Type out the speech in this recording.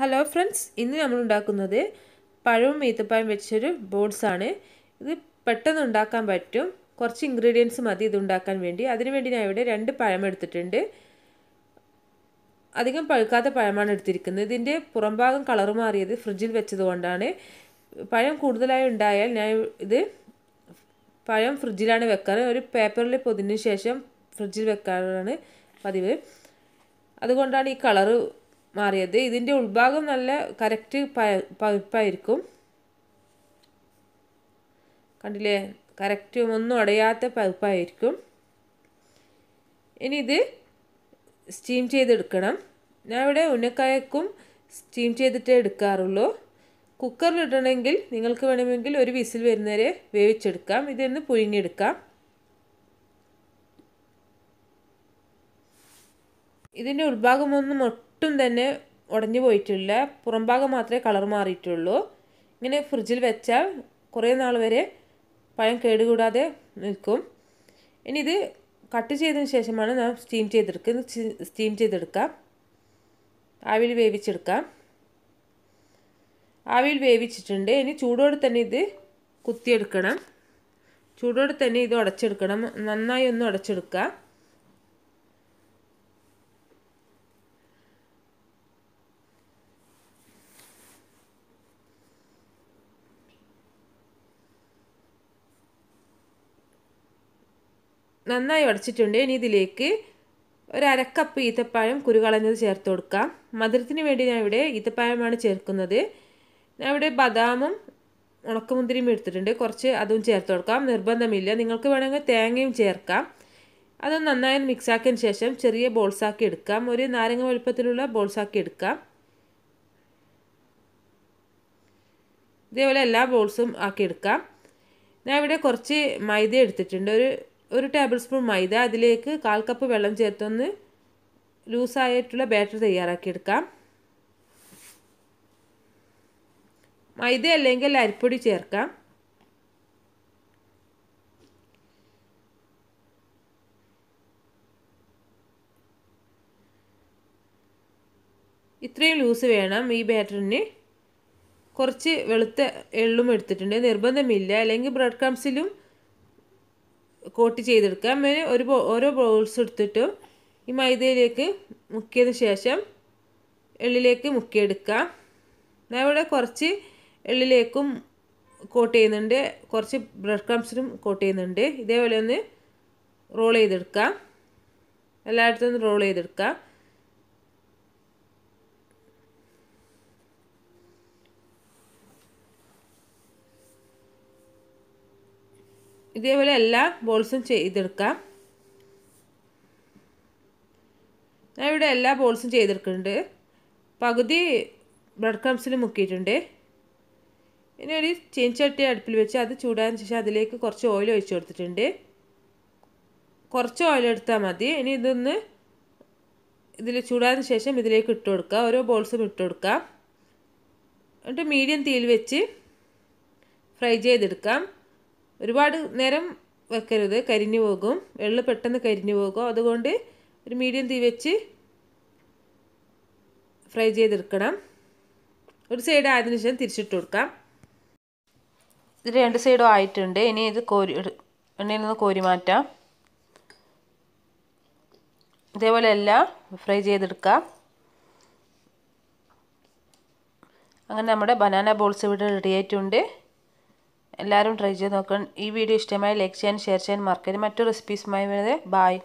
hello friends ഇന്ന് നമ്മൾ ഉണ്ടാക്കുന്നത് പഴവും ഈത്തപ്പഴം വെച്ചൊരു ആണ് ഇത് പെട്ടെന്ന് ഉണ്ടാക്കാൻ പറ്റും കുറച്ച് ഇൻഗ്രീഡിയൻസ് മതി ഇത് ഉണ്ടാക്കാൻ വേണ്ടി അതിനുവേണ്ടി ഞാൻ ഇവിടെ രണ്ട് പഴം എടുത്തിട്ടുണ്ട് അധികം പഴുക്കാത്ത പഴമാണ് എടുത്തിരിക്കുന്നത് ഇതിൻ്റെ പുറംഭാഗം കളർ മാറിയത് ഫ്രിഡ്ജിൽ വെച്ചതുകൊണ്ടാണ് പഴം കൂടുതലായി ഉണ്ടായാൽ ഞാൻ ഇത് പഴം ഫ്രിഡ്ജിലാണ് വെക്കാറ് ഒരു പേപ്പറിൽ പൊതിഞ്ഞ ശേഷം ഫ്രിഡ്ജിൽ വെക്കാറാണ് പതിവ് അതുകൊണ്ടാണ് ഈ കളറ് മാറിയത് ഇതിൻ്റെ ഉൾഭാഗം നല്ല കറക്റ്റ് പകുപ്പായിരിക്കും കണ്ടില്ലേ കറക്റ്റ് ഒന്നും അടയാത്ത പകുപ്പായിരിക്കും ഇനി ഇത് സ്റ്റീം ചെയ്തെടുക്കണം ഞാൻ ഇവിടെ ഉന്നക്കായക്കും സ്റ്റീം ചെയ്തിട്ടേ എടുക്കാറുള്ളൂ ഇടണമെങ്കിൽ നിങ്ങൾക്ക് വേണമെങ്കിൽ ഒരു വിസിൽ വരുന്നവരെ വേവിച്ചെടുക്കാം ഇതൊന്ന് പുഴുങ്ങിയെടുക്കാം ഇതിൻ്റെ ഉൾഭാഗമൊന്നും ഒട്ടും തന്നെ ഉടഞ്ഞു പോയിട്ടില്ല പുറംഭാഗം മാത്രമേ കളർ മാറിയിട്ടുള്ളൂ ഇങ്ങനെ ഫ്രിഡ്ജിൽ വെച്ചാൽ കുറേ നാൾ വരെ പഴം കേടുകൂടാതെ നിൽക്കും ഇനി ഇത് കട്ട് ചെയ്തതിന് ശേഷമാണ് നാം സ്റ്റീം ചെയ്തെടുക്കുക സ്റ്റീം ചെയ്തെടുക്കാം ആവിയിൽ വേവിച്ചെടുക്കാം ആവിയിൽ വേവിച്ചിട്ടുണ്ട് ഇനി ചൂടോടെ തന്നെ ഇത് കുത്തിയെടുക്കണം ചൂടോടെ തന്നെ ഇത് ഉടച്ചെടുക്കണം നന്നായി ഒന്ന് ഉടച്ചെടുക്കുക നന്നായി ഉടച്ചിട്ടുണ്ട് ഇനി ഇതിലേക്ക് ഒരു അരക്കപ്പ് ഈത്തപ്പഴം കുരുകളഞ്ഞത് ചേർത്ത് കൊടുക്കാം മധുരത്തിന് വേണ്ടി ഞാൻ ഇവിടെ ഈത്തപ്പഴമാണ് ചേർക്കുന്നത് ഞാൻ ഇവിടെ ബദാമും ഉണക്കമുന്തിരിയും എടുത്തിട്ടുണ്ട് കുറച്ച് അതും ചേർത്ത് കൊടുക്കാം നിർബന്ധമില്ല നിങ്ങൾക്ക് വേണമെങ്കിൽ തേങ്ങയും ചേർക്കാം അത് നന്നായി മിക്സാക്കിയതിന് ശേഷം ചെറിയ ബോൾസാക്കി എടുക്കാം ഒരു നാരങ്ങ വലുപ്പത്തിലുള്ള ബോൾസാക്കി എടുക്കാം ഇതേപോലെ എല്ലാ ബോൾസും ആക്കി എടുക്കാം ഞാൻ ഇവിടെ കുറച്ച് മൈദ എടുത്തിട്ടുണ്ട് ഒരു ഒരു ടേബിൾ സ്പൂൺ മൈദ അതിലേക്ക് കാൽ കപ്പ് വെള്ളം ചേർത്തൊന്ന് ലൂസായിട്ടുള്ള ബാറ്റർ തയ്യാറാക്കിയെടുക്കാം മൈദ അല്ലെങ്കിൽ അരിപ്പൊടി ചേർക്കാം ഇത്രയും ലൂസ് വേണം ഈ ബാറ്ററിന് കുറച്ച് വെളുത്ത എള്ളും എടുത്തിട്ടുണ്ട് നിർബന്ധമില്ല അല്ലെങ്കിൽ ബ്രെഡ് ക്രംസിലും കോട്ട് ചെയ്തെടുക്കുക അങ്ങനെ ഒരു ഓരോ ബോൾസ് എടുത്തിട്ട് ഈ മൈദയിലേക്ക് മുക്കിയതിന് ശേഷം എള്ളിലേക്ക് മുക്കിയെടുക്കുക ഞാൻ ഇവിടെ കുറച്ച് എള്ളിലേക്കും കോട്ട് ചെയ്യുന്നുണ്ട് കുറച്ച് ബ്രഡ് ക്രംസിനും കോട്ട് ചെയ്യുന്നുണ്ട് ഇതേപോലെ ഒന്ന് റോൾ ചെയ്തെടുക്കുക എല്ലായിടത്തും റോൾ ചെയ്തെടുക്കുക ഇതേപോലെ എല്ലാ ബോൾസും ചെയ്തെടുക്കാം ഞാൻ ഇവിടെ എല്ലാ ബോൾസും ചെയ്തെടുക്കുന്നുണ്ട് പകുതി ബ്രെഡ് ക്രംസിൽ മുക്കിയിട്ടുണ്ട് ഇനി ഒരു ചീൻചട്ടി അടുപ്പിൽ വെച്ച് അത് ചൂടാൻ ശേഷം അതിലേക്ക് കുറച്ച് ഓയിൽ ഒഴിച്ചു കൊടുത്തിട്ടുണ്ട് കുറച്ച് ഓയിൽ എടുത്താൽ മതി ഇനി ഇതൊന്ന് ഇതിൽ ചൂടാതിന് ശേഷം ഇതിലേക്ക് ഇട്ട് കൊടുക്കുക ഓരോ ബോൾസും ഇട്ട് കൊടുക്കുക എന്നിട്ട് മീഡിയം തീയിൽ വെച്ച് ഫ്രൈ ചെയ്തെടുക്കാം ഒരുപാട് നേരം വെക്കരുത് കരിഞ്ഞു പോകും വെള്ളം പെട്ടെന്ന് കരിഞ്ഞു പോകും അതുകൊണ്ട് ഒരു മീഡിയം തീ വെച്ച് ഫ്രൈ ചെയ്തെടുക്കണം ഒരു സൈഡ് ആയതിനു ശേഷം തിരിച്ചിട്ട് കൊടുക്കാം ഇത് രണ്ട് സൈഡും ആയിട്ടുണ്ട് ഇനി ഇത് കോരി എണ്ണയിൽ നിന്ന് കോരി മാറ്റാം ഇതേപോലെ എല്ലാം ഫ്രൈ ചെയ്തെടുക്കാം അങ്ങനെ നമ്മുടെ ബനാന ബോൾസ് ഇവിടെ റെഡി ആയിട്ടുണ്ട് എല്ലാവരും ട്രൈ ചെയ്ത് നോക്കണം ഈ വീഡിയോ ഇഷ്ടമായി ലൈക്ക് ചെയ്യാൻ ഷെയർ ചെയ്യാൻ മറക്കരുത് മറ്റു റെസിപ്പീസുമായി വരുന്നത് ബായ്